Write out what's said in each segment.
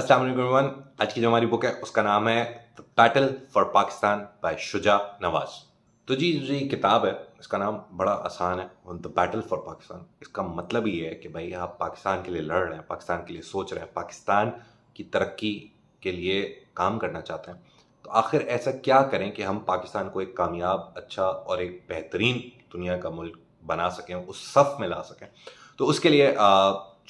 अस्सलाम वालेकुम आज की जो हमारी बुक है उसका नाम है the battle for Pakistan by Shuja Nawaz तो जी जो ये किताब है इसका नाम बड़ा आसान है द बैटल फॉर पाकिस्तान इसका मतलब ये है कि भाई आप पाकिस्तान के लिए लड़ रहे हैं पाकिस्तान के लिए सोच रहे हैं पाकिस्तान की तरक्की के लिए काम करना चाहते हैं तो आखिर ऐसा क्या करें कि हम पाकिस्तान को एक कामयाब अच्छा और एक बेहतरीन दुनिया का मुल्क बना सकें उस सफ में ला सकें तो उसके लिए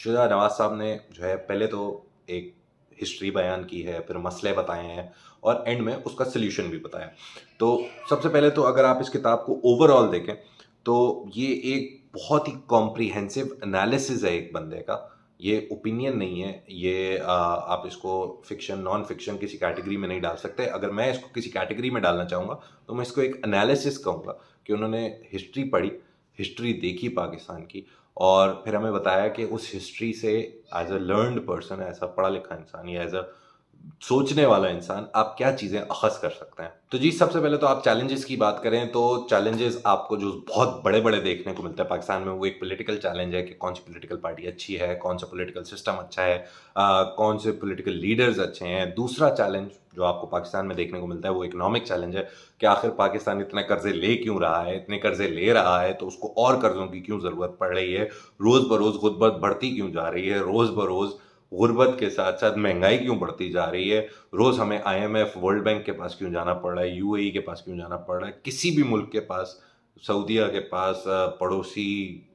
शुजा नवाज साहब ने जो है पहले तो एक हिस्ट्री बयान की है फिर मसले बताए हैं और एंड में उसका सोल्यूशन भी बताया तो सबसे पहले तो अगर आप इस किताब को ओवरऑल देखें तो ये एक बहुत ही कॉम्प्रीहेंसिव एनालिसिस है एक बंदे का ये ओपिनियन नहीं है ये आ, आप इसको फिक्शन नॉन फिक्शन किसी कैटेगरी में नहीं डाल सकते अगर मैं इसको किसी कैटेगरी में डालना चाहूँगा तो मैं इसको एक एनालिसिस कहूँगा कि उन्होंने हिस्ट्री पढ़ी हिस्ट्री देखी पाकिस्तान की और फिर हमें बताया कि उस हिस्ट्री से as a learned person as a पढ़ा लिखा इंसान या एज अ सोचने वाला इंसान आप क्या चीज़ें अखस कर सकते हैं तो जी सबसे पहले तो आप चैलेंजेस की बात करें तो चैलेंजेस आपको जो बहुत बड़े बड़े देखने को मिलते हैं पाकिस्तान में वो एक पॉलिटिकल चैलेंज है कि कौन सी पॉलिटिकल पार्टी अच्छी है कौन सा पॉलिटिकल सिस्टम अच्छा है आ, कौन से पॉलिटिकल लीडर्स अच्छे हैं दूसरा चैलेंज जो आपको पाकिस्तान में देखने को मिलता है वो इकोनॉमिक चैलेंज है कि आखिर पाकिस्तान इतना कर्जे ले क्यों रहा है इतने कर्जे ले रहा है तो उसको और कर्जों की क्यों ज़रूरत पड़ रही है रोज़ बरोज़ गुर्बत बढ़ती क्यों जा रही है रोज़ बरोज़ गुर्बत के साथ साथ महंगाई क्यों बढ़ती जा रही है रोज़ हमें आईएमएफ वर्ल्ड बैंक के पास क्यों जाना पड़ रहा है यूएई e के पास क्यों जाना पड़ रहा है किसी भी मुल्क के पास सऊदीया के पास पड़ोसी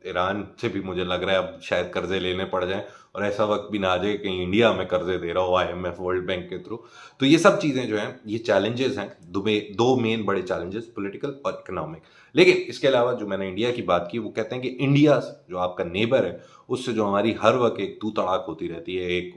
ईरान से भी मुझे लग रहा है अब शायद कर्जे लेने पड़ जाएं और ऐसा वक्त भी ना आ जाए कहीं इंडिया में कर्जे दे रहा हो आईएमएफ वर्ल्ड बैंक के थ्रू तो ये सब चीज़ें जो हैं ये चैलेंजेस हैं दो मेन बड़े चैलेंजेस पॉलिटिकल और इकोनॉमिक लेकिन इसके अलावा जो मैंने इंडिया की बात की वो कहते हैं कि इंडिया जो आपका नेबर है उससे जो हमारी हर वक्त एक तू तड़ाक होती रहती है एक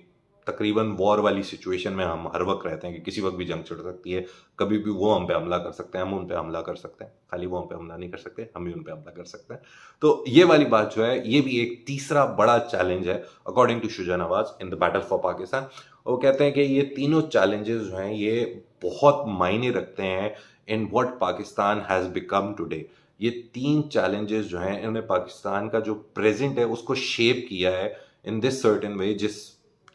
तकरीबन वॉर वाली सिचुएशन में हम हर वक्त रहते हैं कि किसी वक्त भी जंग छिड़ सकती है कभी भी वो हम पे हमला कर सकते हैं हम उन पे हमला कर सकते हैं खाली वो हम पे हमला नहीं कर सकते हम ही उन पे हमला कर सकते हैं तो ये वाली बात जो है ये भी एक तीसरा बड़ा चैलेंज है according to Shuja Nawaz in the battle for Pakistan वो कहते हैं कि ये तीनों चैलेंजेस जो हैं ये बहुत मायने रखते हैं in what Pakistan has become today ये तीन चैलेंजेस जो हैं इन्होंने पाकिस्तान का जो प्रेजेंट है उसको शेप किया है इन दिस सर्टन वे जिस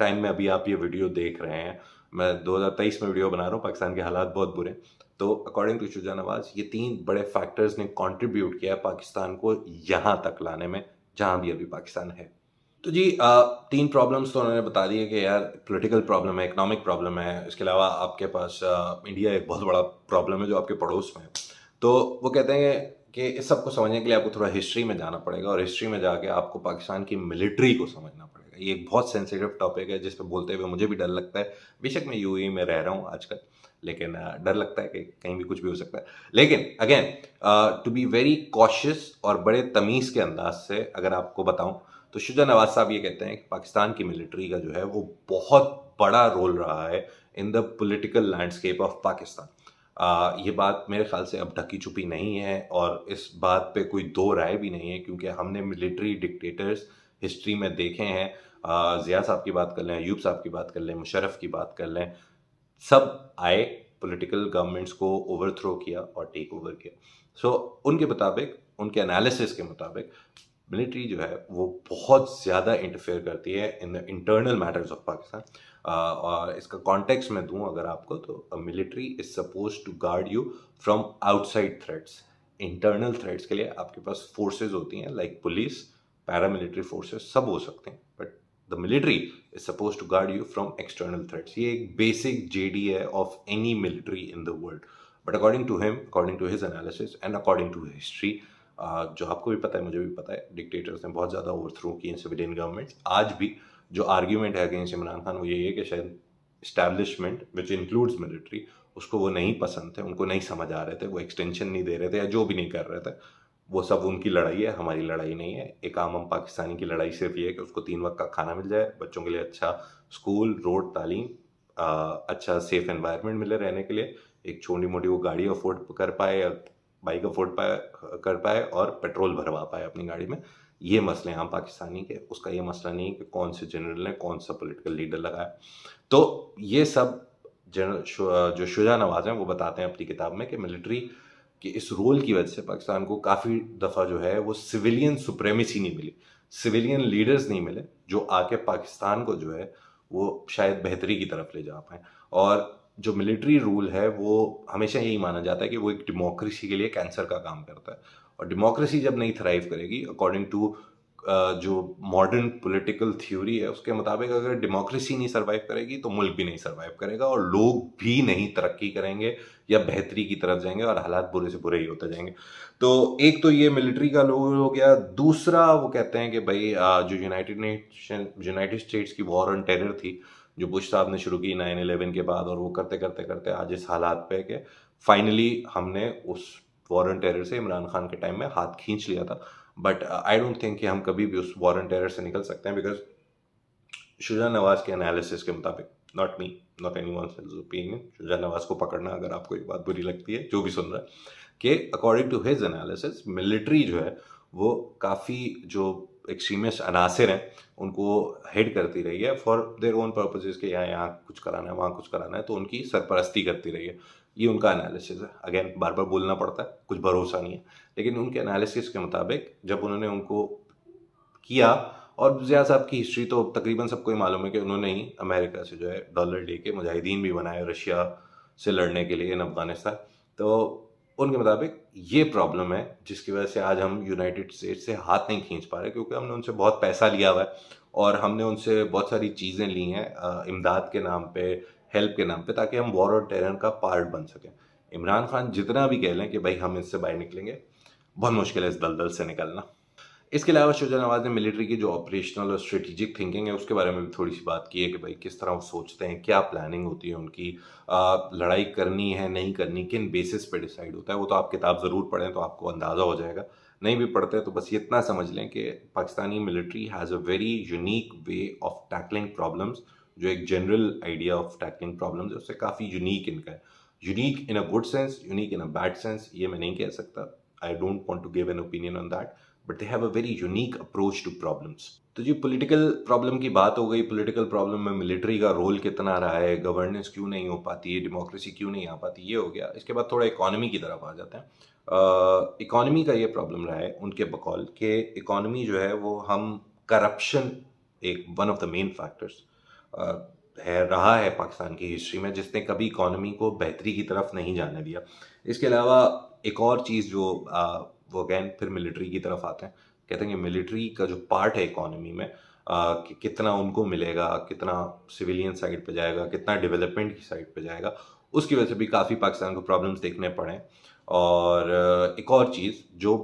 टाइम में अभी आप ये वीडियो देख रहे हैं मैं 2023 में वीडियो बना रहा हूँ पाकिस्तान के हालात बहुत बुरे तो अकॉर्डिंग टू शुजा नवाज ये तीन बड़े फैक्टर्स ने कॉन्ट्रीब्यूट किया है पाकिस्तान को यहाँ तक लाने में जहाँ भी अभी पाकिस्तान है तो जी तीन प्रॉब्लम्स तो उन्होंने बता दिए कि यार पॉलिटिकल प्रॉब्लम है इकोनॉमिक प्रॉब्लम है इसके अलावा आपके पास इंडिया एक बहुत बड़ा प्रॉब्लम है जो आपके पड़ोस में है तो वो कहते हैं कि इस सब को समझने के लिए आपको थोड़ा हिस्ट्री में जाना पड़ेगा और हिस्ट्री में जाके आपको पाकिस्तान की मिलिट्री को समझना पड़ेगा ये बहुत सेंसिटिव टॉपिक है जिस पर बोलते हुए मुझे भी डर लगता है बेशक मैं यू e में रह रहा हूँ आजकल लेकिन डर लगता है कि कहीं भी कुछ भी हो सकता है लेकिन again to be very cautious और बड़े तमीज़ के अंदाज से अगर आपको बताऊं तो शुजा नवाज साहब ये कहते हैं कि पाकिस्तान की मिलिट्री का जो है वो बहुत बड़ा रोल रहा है in the political landscape of Pakistan ये बात मेरे ख्याल से अब ढकी छुपी नहीं है और इस बात पे कोई दो राय भी नहीं है क्योंकि हमने मिलिट्री डिक्टेटर्स हिस्ट्री में देखे हैं ज़िया साहब की बात कर लें अयूब साहब की बात कर लें मुशरफ की बात कर लें सब आए पॉलिटिकल गवर्नमेंट्स को ओवर थ्रो किया और टेक ओवर किया सो so, उनके मुताबिक उनके एनालिसिस के मुताबिक मिलिट्री जो है वो बहुत ज़्यादा इंटरफेयर करती है in the internal matters of Pakistan और इसका कॉन्टेक्स्ट मैं दूं अगर आपको तो military is suppose to guard you from outside threats internal threats के लिए आपके पास फोर्सेज होती हैं लाइक पुलिस पैरामिलिट्री फोर्सेस सब हो सकते हैं but the military is suppose to guard you from external threats ये एक बेसिक डी है of any military in the world but according to him according to his analysis and according to history जो आपको भी पता है मुझे भी पता है डिक्टेटर्स ने बहुत ज़्यादा ओवर थ्रो किए सिविलियन गवर्नमेंट्स आज भी जो आर्ग्यूमेंट है अगेंस्ट इमरान खान वो यही है कि शायद इस्टेब्लिशमेंट विच इंक्लूड्स मिलिट्री उसको वो नहीं पसंद थे उनको नहीं समझ आ रहे थे वो एक्सटेंशन नहीं दे रहे थे या जो भी नहीं कर रहे थे वो सब उनकी लड़ाई है हमारी लड़ाई नहीं है एक आम हम पाकिस्तानी की लड़ाई सिर्फ ये है कि उसको तीन वक्त का खाना मिल जाए बच्चों के लिए अच्छा स्कूल रोड तालीम आ, अच्छा सेफ एनवायरनमेंट मिले रहने के लिए एक छोटी मोटी वो गाड़ी अफोर्ड कर पाए या बाइक अफोर्ड पाए कर पाए और पेट्रोल भरवा पाए अपनी गाड़ी में ये मसले हैं आम पाकिस्तानी के उसका ये मसला नहीं कि कौन से जनरल ने कौन सा पोलिटिकल लीडर लगाया तो ये सब जनरल जो शुजा नवाज हैं वो बताते हैं अपनी किताब में कि मिलिट्री कि इस रोल की वजह से पाकिस्तान को काफ़ी दफ़ा जो है वो सिविलियन सुप्रेमेसी नहीं मिली सिविलियन लीडर्स नहीं मिले जो आके पाकिस्तान को जो है वो शायद बेहतरी की तरफ ले जा पाए और जो मिलिट्री रूल है वो हमेशा यही माना जाता है कि वो एक डेमोक्रेसी के लिए कैंसर का काम करता है और डेमोक्रेसी जब नहीं थ्राइव करेगी अकॉर्डिंग टू जो मॉडर्न पॉलिटिकल थ्योरी है उसके मुताबिक अगर डेमोक्रेसी नहीं सरवाइव करेगी तो मुल्क भी नहीं सरवाइव करेगा और लोग भी नहीं तरक्की करेंगे या बेहतरी की तरफ जाएंगे और हालात बुरे से बुरे ही होते जाएंगे तो एक तो ये मिलिट्री का लोग हो गया दूसरा वो कहते हैं कि भाई जो यूनाइटेड नेशन यूनाइटेड स्टेट्स की वॉर ऑन टेरर थी जो बुश साहब ने शुरू की नाइन इलेवन के बाद और वो करते करते करते आज इस हालात पे कि फाइनली हमने उस वॉर ऑन टेरर से इमरान खान के टाइम में हाथ खींच लिया था बट आई डोंट थिंक कि हम कभी भी उस वारंट टेरर से निकल सकते हैं बिकॉज शुजा नवाज के एनालिसिस के मुताबिक not me not any one opinion Shuja Nawaz को पकड़ना अगर आपको एक बात बुरी लगती है जो भी सुन रहा है कि according to his analysis military जो है वो काफ़ी जो एक्सट्रीमिस्ट अनासर हैं उनको हेड करती रही है फॉर देयर ओन पर्पजेज के यहाँ यहाँ कुछ कराना है वहाँ कुछ कराना है तो उनकी सरपरस्ती करती रही है ये उनका एनालिसिस है अगेन बार बार बोलना पड़ता है कुछ भरोसा नहीं है लेकिन उनके एनालिसिस के मुताबिक जब उन्होंने उनको किया और जिया साहब की हिस्ट्री तो तकरीबन सबको ही मालूम है कि उन्होंने ही अमेरिका से जो है डॉलर लेके मुजाहिदीन भी बनाए रशिया से लड़ने के लिए इन अफगानिस्तान तो उनके मुताबिक ये प्रॉब्लम है जिसकी वजह से आज हम यूनाइटेड स्टेट से हाथ नहीं खींच पा रहे क्योंकि हमने उनसे बहुत पैसा लिया हुआ है और हमने उनसे बहुत सारी चीज़ें ली हैं इमदाद के नाम पे हेल्प के नाम पे ताकि हम वॉर और टेरर का पार्ट बन सकें इमरान खान जितना भी कह लें कि भाई हम इससे बाहर निकलेंगे बहुत मुश्किल है इस दलदल से निकलना इसके अलावा शुजा नवाज ने मिलिट्री की जो ऑपरेशनल और स्ट्रेटेजिक थिंकिंग है उसके बारे में भी थोड़ी सी बात की है कि भाई किस तरह वो सोचते हैं क्या प्लानिंग होती है उनकी आ, लड़ाई करनी है नहीं करनी किन बेसिस पे डिसाइड होता है वो तो आप किताब ज़रूर पढ़ें तो आपको अंदाज़ा हो जाएगा नहीं भी पढ़ते तो बस इतना समझ लें कि Pakistani military has a very unique way of tackling problems जो एक general idea of tackling problem है उससे काफ़ी यूनिक इनका है unique in a good sense unique in a bad sense ये मैं नहीं कह सकता I don't want to give an opinion on that but they have a very unique approach to problems तो जी पॉलिटिकल प्रॉब्लम की बात हो गई पॉलिटिकल प्रॉब्लम में मिलिट्री का रोल कितना रहा है गवर्नेंस क्यों नहीं हो पाती है डेमोक्रेसी क्यों नहीं आ पाती ये हो गया इसके बाद थोड़ा इकोनॉमी की तरफ आ जाते हैं इकोनॉमी का ये प्रॉब्लम रहा है उनके बकौल के इकोनॉमी जो है वो हम करप्शन एक one of the main factors है रहा है पाकिस्तान की हिस्ट्री में जिसने कभी इकॉनमी को बेहतरी की तरफ नहीं जाने दिया इसके अलावा एक और चीज़ जो आ, वो अगैन फिर मिलिट्री की तरफ आते हैं कहते हैं कि मिलिट्री का जो पार्ट है इकॉनमी में आ, कि कितना उनको मिलेगा कितना सिविलियन साइड पे जाएगा कितना डेवलपमेंट की साइड पे जाएगा उसकी वजह से भी काफ़ी पाकिस्तान को प्रॉब्लम्स देखने पड़े और एक और चीज़ जो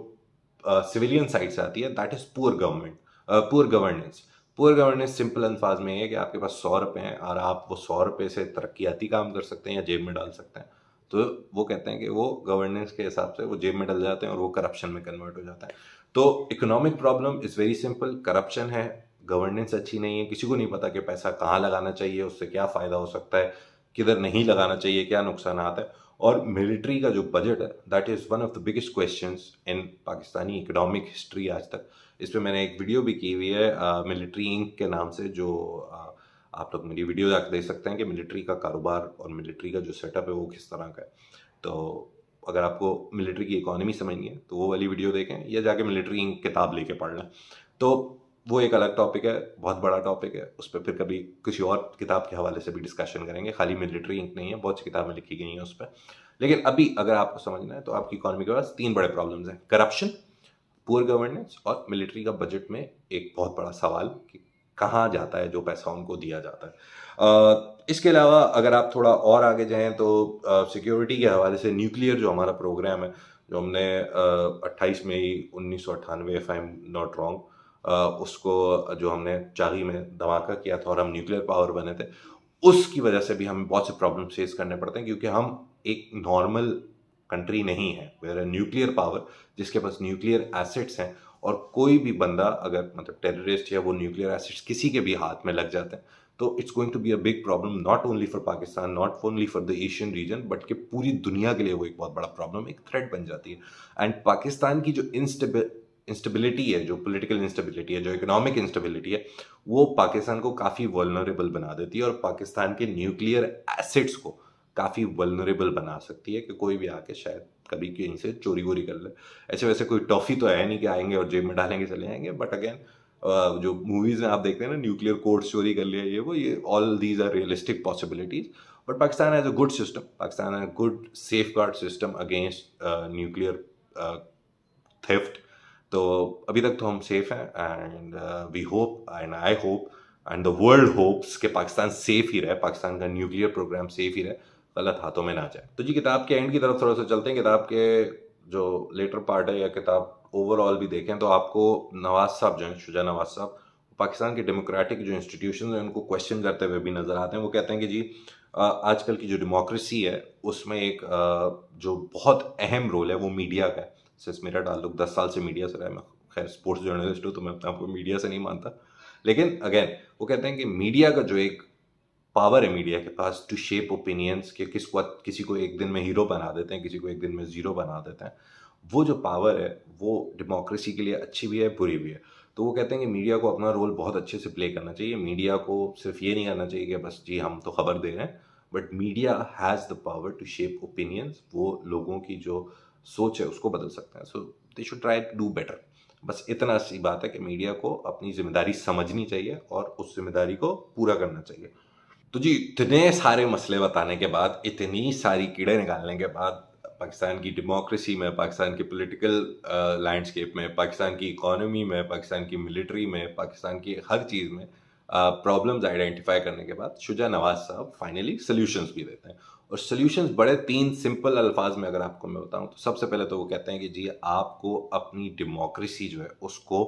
सिविलियन साइड से आती है that is poor government poor governance poor governance simple अल्फाज में ये कि आपके पास सौ रुपये हैं और आप वो सौ रुपये से तरक्याती काम कर सकते हैं या जेब में डाल सकते हैं तो वो कहते हैं कि वो गवर्नेंस के हिसाब से वो जेब में डल जाते हैं और वो करप्शन में कन्वर्ट हो जाता है तो economic problem is very simple corruption है गवर्नेंस अच्छी नहीं है किसी को नहीं पता कि पैसा कहाँ लगाना चाहिए उससे क्या फ़ायदा हो सकता है किधर नहीं लगाना चाहिए क्या नुकसान आता है और मिलिट्री का जो बजट है that is one of the biggest question in Pakistani economic history आज तक इस पर मैंने एक वीडियो भी की हुई है मिलिट्री इंक के नाम से जो uh, आप लोग मेरी वीडियो जाकर देख सकते हैं कि मिलिट्री का कारोबार और मिलिट्री का जो सेटअप है वो किस तरह का है तो अगर आपको मिलिट्री की इकोनॉमी समझनी है तो वो वाली वीडियो देखें या जाके मिलिट्री इंक किताब लेके पढ़ लें तो वो एक अलग टॉपिक है बहुत बड़ा टॉपिक है उस पर फिर कभी किसी और किताब के हवाले से भी डिस्कशन करेंगे खाली मिलिट्री इंक नहीं है बहुत सी किताबें लिखी गई हैं उस पर लेकिन अभी अगर आपको समझना है तो आपकी इकोनॉमी के पास तीन बड़े प्रॉब्लम्स हैं करप्शन पुअर गवर्नेंस और मिलिट्री का बजट में एक बहुत बड़ा सवाल कि कहाँ जाता है जो पैसा उनको दिया जाता है इसके अलावा अगर आप थोड़ा और आगे जाएँ तो सिक्योरिटी के हवाले से न्यूक्लियर जो हमारा प्रोग्राम है जो हमने अट्ठाईस मई उन्नीस सौ अट्ठानवे if I am not wrong उसको जो हमने चागी में धमाका किया था और हम न्यूक्लियर पावर बने थे उसकी वजह से भी हमें बहुत से प्रॉब्लम फेस करने पड़ते हैं क्योंकि हम एक नॉर्मल कंट्री नहीं है वेर न्यूक्लियर पावर जिसके पास न्यूक्लियर एसिड्स हैं और कोई भी बंदा अगर मतलब टेररिस्ट या वो न्यूक्लियर एसिड्स किसी के भी हाथ में लग जाते हैं तो it's going to be a big problem not only for Pakistan not only for the Asian region but के पूरी दुनिया के लिए वो एक बहुत बड़ा प्रॉब्लम एक थ्रेट बन जाती है एंड पाकिस्तान की जो इंस्टेबिल इंस्टेबिलिटी है जो पॉलिटिकल इंस्टेबिलिटी है जो इकोनॉमिक इंस्टेबिलिटी है वो पाकिस्तान को काफ़ी वलनरेबल बना देती है और पाकिस्तान के न्यूक्लियर एसिड्स को काफ़ी वलनरेबल बना सकती है कि कोई भी आके शायद कभी कहीं से चोरी वोरी कर ले ऐसे वैसे कोई टॉफ़ी तो है नहीं कि आएंगे और जेब में डालेंगे चले जाएंगे बट अगेन जो मूवीज़ में आप देखते हैं ना न्यूक्लियर कोर्ट चोरी कर लिया ये वो ये all these are realistic possibilities but Pakistan has a good system Pakistan good safeguard system against nuclear theft तो अभी तक तो हम सेफ हैं and we hope and I hope and the world hopes कि पाकिस्तान सेफ ही रहे पाकिस्तान का न्यूक्लियर प्रोग्राम सेफ ही रहे गलत हाथों में ना जाए तो जी किताब के एंड की तरफ थोड़ा सा चलते हैं किताब के जो लेटर पार्ट है या किताब ओवरऑल भी देखें तो आपको नवाज साहब जो हैं शुजा नवाज साहब पाकिस्तान के डेमोक्रेटिक जो इंस्टीट्यूशन हैं उनको क्वेश्चन करते हुए भी नज़र आते हैं वो कहते हैं कि जी uh, आजकल की जो डेमोक्रेसी है उसमें एक uh, जो बहुत अहम रोल है वो मीडिया का है सिर्फ मेरा डाल दस साल से मीडिया से रहा है मैं खैर स्पोर्ट्स जर्नलिस्ट हूँ तो मैं अपने आप को मीडिया से नहीं मानता लेकिन अगेन वो कहते हैं कि मीडिया का जो एक पावर है मीडिया के पास टू शेप ओपिनियंस कि किस किसी को एक दिन में हीरो बना देते हैं किसी को एक दिन में ज़ीरो बना देते हैं वो जो पावर है वो डेमोक्रेसी के लिए अच्छी भी है बुरी भी है तो वो कहते हैं कि मीडिया को अपना रोल बहुत अच्छे से प्ले करना चाहिए मीडिया को सिर्फ ये नहीं करना चाहिए कि बस जी हम तो खबर दे रहे हैं but media has the power to shape opinions वो लोगों की जो सोच है उसको बदल सकते हैं so they should try to do better बस इतना सी बात है कि मीडिया को अपनी जिम्मेदारी समझनी चाहिए और उस जिम्मेदारी को पूरा करना चाहिए तो जी इतने सारे मसले बताने के बाद इतनी सारी कीड़े निकालने के बाद पाकिस्तान की डेमोक्रेसी में पाकिस्तान के पॉलिटिकल लैंडस्केप में पाकिस्तान की इकोनॉमी में पाकिस्तान की मिलिट्री में पाकिस्तान की हर चीज़ में प्रॉब्लम्स आइडेंटिफाई करने के बाद शुजा नवाज साहब फाइनली सोल्यूशंस भी देते हैं और सोल्यूशन बड़े तीन सिंपल अल्फाज में अगर आपको मैं बताऊं तो सबसे पहले तो वो कहते हैं कि जी आपको अपनी डेमोक्रेसी जो है उसको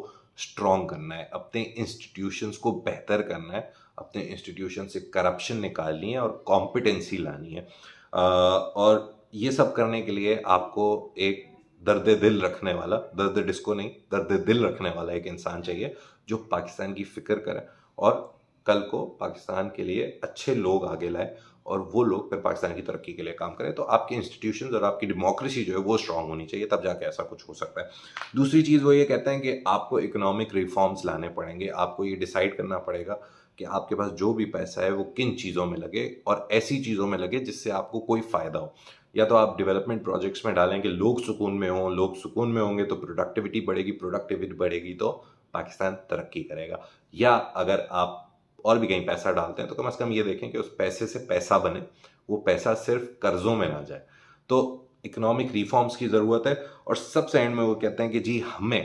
स्ट्रॉन्ग करना है अपने इंस्टीट्यूशंस को बेहतर करना है अपने इंस्टीट्यूशन से करप्शन निकालनी है और कॉम्पिटेंसी लानी है आ, और ये सब करने के लिए आपको एक दर्द दिल रखने वाला दर्द डिस्को नहीं दर्द दिल रखने वाला एक इंसान चाहिए जो पाकिस्तान की फिक्र करे और कल को पाकिस्तान के लिए अच्छे लोग आगे लाए और वो लोग फिर पाकिस्तान की तरक्की के लिए काम करें तो आपके इंस्टीट्यूशन और आपकी डेमोक्रेसी जो है वो स्ट्रांग होनी चाहिए तब जाके ऐसा कुछ हो सकता है दूसरी चीज़ वो ये कहते हैं कि आपको इकोनॉमिक रिफॉर्म्स लाने पड़ेंगे आपको ये डिसाइड करना पड़ेगा कि आपके पास जो भी पैसा है वो किन चीज़ों में लगे और ऐसी चीज़ों में लगे जिससे आपको कोई फ़ायदा हो या तो आप डेवलपमेंट प्रोजेक्ट्स में डालेंगे लोग सुकून में हों लोग सुकून में होंगे तो प्रोडक्टिविटी बढ़ेगी प्रोडक्टिविटी बढ़ेगी तो पाकिस्तान तरक्की करेगा या अगर आप और भी कहीं पैसा डालते हैं तो कम अज कम ये देखें कि उस पैसे से पैसा बने वो पैसा सिर्फ कर्जों में ना जाए तो इकोनॉमिक रिफॉर्म्स की ज़रूरत है और सबसे एंड में वो कहते हैं कि जी हमें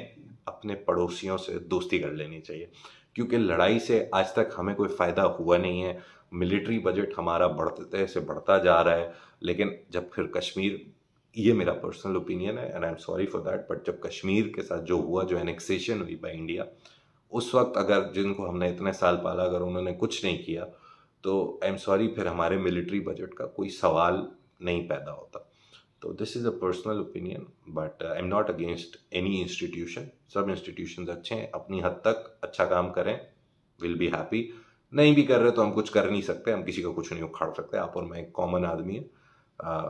अपने पड़ोसियों से दोस्ती कर लेनी चाहिए क्योंकि लड़ाई से आज तक हमें कोई फ़ायदा हुआ नहीं है मिलिट्री बजट हमारा बढ़ते से बढ़ता जा रहा है लेकिन जब फिर कश्मीर ये मेरा पर्सनल ओपिनियन है and I am sorry for that but जब कश्मीर के साथ जो हुआ जो एनेक्सेशन हुई बाई इंडिया उस वक्त अगर जिनको हमने इतने साल पाला अगर उन्होंने कुछ नहीं किया तो आई एम सॉरी फिर हमारे मिलिट्री बजट का कोई सवाल नहीं पैदा होता तो this is a personal opinion but I am not against any institution सब इंस्टीट्यूशन अच्छे हैं अपनी हद तक अच्छा काम करें विल बी हैप्पी नहीं भी कर रहे तो हम कुछ कर नहीं सकते हम किसी का कुछ नहीं उखाड़ सकते आप और मैं एक कॉमन आदमी है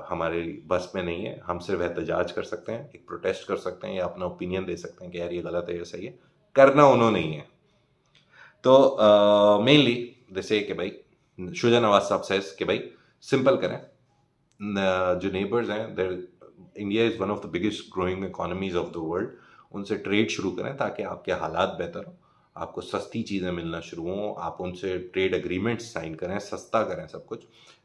हमारे बस में नहीं है हम सिर्फ एहतजाज कर सकते हैं एक प्रोटेस्ट कर सकते हैं या अपना ओपिनियन दे सकते हैं कि यार ये गलत है या सही है करना उन्होंने ही है तो मेनली जैसे कि भाई शुजा नवाज साहब सेज कि भाई सिंपल करें जो नेबर्स हैं there India is one of the biggest growing economies of the world उनसे ट्रेड शुरू करें ताकि आपके हालात बेहतर हों आपको सस्ती चीज़ें मिलना शुरू हों आप उनसे ट्रेड अग्रीमेंट्स साइन करें सस्ता करें सब कुछ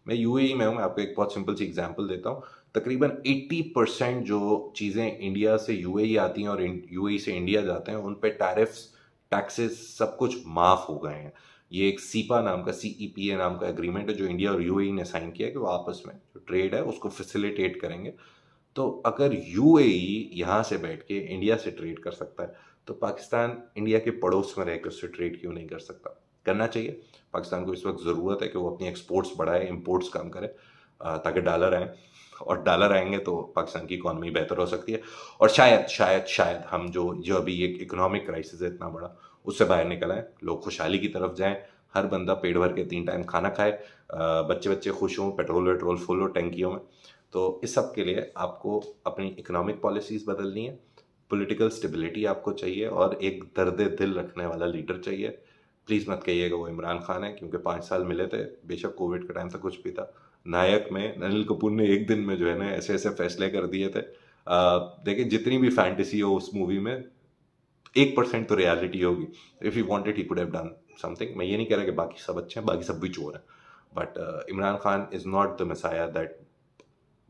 मैं यू में हूँ मैं आपको एक बहुत सिंपल सी एग्जाम्पल देता हूँ तकरीबन 80 परसेंट जो चीज़ें इंडिया से यू e आती हैं और यू e से इंडिया जाते हैं उन पर टैरिफ्स टैक्सेस सब कुछ माफ़ हो गए हैं ये एक सीपा नाम का सी ई पी ए नाम का एग्रीमेंट है जो इंडिया और यू e ने साइन किया कि वो आपस में जो ट्रेड है उसको फैसिलिटेट करेंगे तो अगर यू ए यहाँ से बैठ के इंडिया से ट्रेड कर सकता है तो पाकिस्तान इंडिया के पड़ोस में रहकर उससे ट्रेड क्यों नहीं कर सकता करना चाहिए पाकिस्तान को इस वक्त ज़रूरत है कि वो अपनी एक्सपोर्ट्स बढ़ाए इम्पोर्ट्स कम करे ताकि डॉलर आए और डॉलर आएंगे तो पाकिस्तान की इकोनॉमी बेहतर हो सकती है और शायद शायद शायद हम जो जो अभी एक इकोनॉमिक क्राइसिस है इतना बड़ा उससे बाहर निकल आए लोग खुशहाली की तरफ जाएं हर बंदा पेट भर के तीन टाइम खाना खाए बच्चे बच्चे खुश हों पेट्रोल वेट्रोल फुल हो टैंकियों में तो इस सब के लिए आपको अपनी इकोनॉमिक पॉलिसीज़ बदलनी है पॉलिटिकल स्टेबिलिटी आपको चाहिए और एक दर्द दिल रखने वाला लीडर चाहिए प्लीज़ मत कहिएगा वो इमरान खान है क्योंकि पाँच साल मिले थे बेशक कोविड के टाइम तक कुछ भी था नायक में अनिल कपूर ने एक दिन में जो है ना ऐसे ऐसे फैसले कर दिए थे देखिए जितनी भी फैंटेसी हो उस मूवी में एक परसेंट तो रियलिटी होगी if you wanted he could have done something मैं ये नहीं कह रहा कि बाकी सब अच्छे हैं बाकी सब भी चोर हैं but Imran Khan is not the messiah that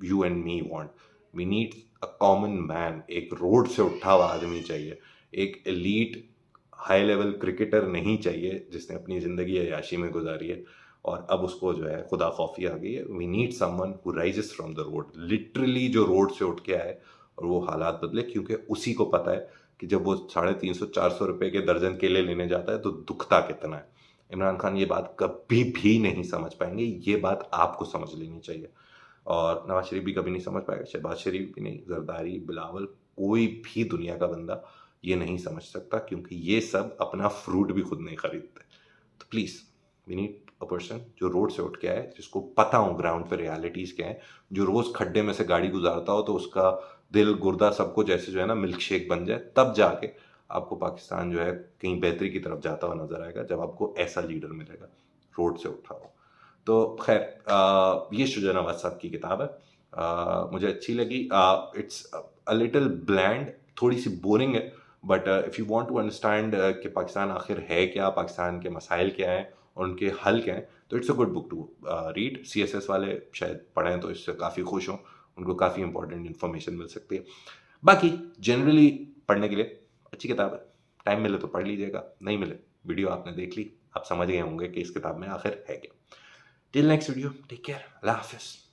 you and me want we need a common man एक रोड से उठा हुआ आदमी चाहिए एक एलीट हाई लेवल क्रिकेटर नहीं चाहिए जिसने अपनी ज़िंदगी अयाशी में गुजारी है और अब उसको जो है खुदा खौफी आ गई है we need someone who rises from the road literally जो रोड से उठ के आए और वो हालात बदले क्योंकि उसी को पता है कि जब वो साढ़े तीन सौ चार सौ रुपये के दर्जन केले लेने जाता है तो दुखता कितना है इमरान खान ये बात कभी भी नहीं समझ पाएंगे ये बात आपको समझ लेनी चाहिए और नवाज शरीफ भी कभी नहीं समझ पाएगा शहबाज शरीफ भी नहीं जरदारी बिलावल कोई भी दुनिया का बंदा ये नहीं समझ सकता क्योंकि ये सब अपना फ्रूट भी खुद नहीं खरीदते तो please we need a person जो रोड से उठ के आए जिसको पता हो ग्राउंड पे रियलिटीज़ क्या है जो रोज़ खड्डे में से गाड़ी गुजारता हो तो उसका दिल गुर्दा सब कुछ ऐसे जो है ना मिल्क शेक बन जाए तब जाके आपको पाकिस्तान जो है कहीं बेहतरी की तरफ जाता हुआ नजर आएगा जब आपको ऐसा लीडर मिलेगा रोड से उठा हो तो खैर ये शुजा नवाज साहब की किताब है आ, मुझे अच्छी लगी इट्स अ लिटल ब्लैंड थोड़ी सी बोरिंग है but if you want to understand कि पाकिस्तान आखिर है क्या पाकिस्तान के मसाइल क्या हैं और उनके हल क्या हैं तो it's a good book to read C S S वाले शायद पढ़ें तो इससे काफ़ी खुश हों उनको काफ़ी इंपॉर्टेंट इन्फॉर्मेशन मिल सकती है बाकी जनरली पढ़ने के लिए अच्छी किताब है टाइम मिले तो पढ़ लीजिएगा नहीं मिले वीडियो आपने देख ली आप समझ गए होंगे कि इस किताब में आखिर है क्या till next video take care अल्लाह हाफिज़